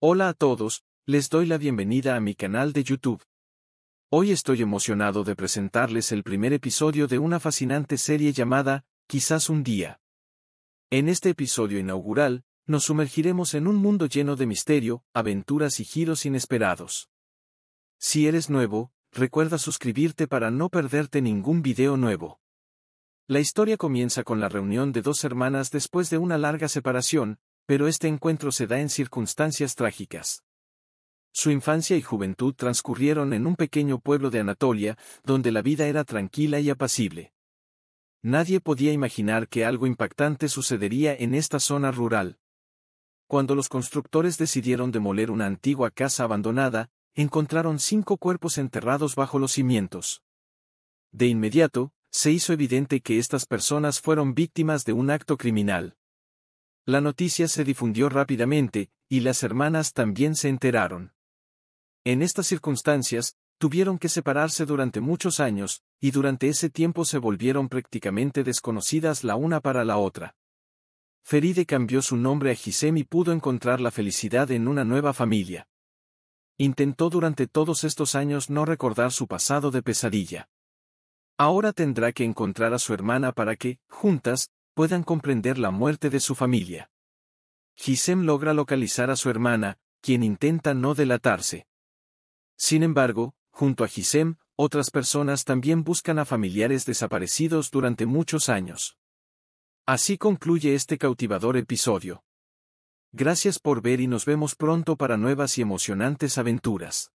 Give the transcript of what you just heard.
Hola a todos, les doy la bienvenida a mi canal de YouTube. Hoy estoy emocionado de presentarles el primer episodio de una fascinante serie llamada, Quizás un día. En este episodio inaugural, nos sumergiremos en un mundo lleno de misterio, aventuras y giros inesperados. Si eres nuevo, recuerda suscribirte para no perderte ningún video nuevo. La historia comienza con la reunión de dos hermanas después de una larga separación, pero este encuentro se da en circunstancias trágicas. Su infancia y juventud transcurrieron en un pequeño pueblo de Anatolia, donde la vida era tranquila y apacible. Nadie podía imaginar que algo impactante sucedería en esta zona rural. Cuando los constructores decidieron demoler una antigua casa abandonada, encontraron cinco cuerpos enterrados bajo los cimientos. De inmediato, se hizo evidente que estas personas fueron víctimas de un acto criminal. La noticia se difundió rápidamente, y las hermanas también se enteraron. En estas circunstancias, tuvieron que separarse durante muchos años, y durante ese tiempo se volvieron prácticamente desconocidas la una para la otra. Feride cambió su nombre a Gisem y pudo encontrar la felicidad en una nueva familia. Intentó durante todos estos años no recordar su pasado de pesadilla. Ahora tendrá que encontrar a su hermana para que, juntas, puedan comprender la muerte de su familia. Gisem logra localizar a su hermana, quien intenta no delatarse. Sin embargo, junto a Gisem, otras personas también buscan a familiares desaparecidos durante muchos años. Así concluye este cautivador episodio. Gracias por ver y nos vemos pronto para nuevas y emocionantes aventuras.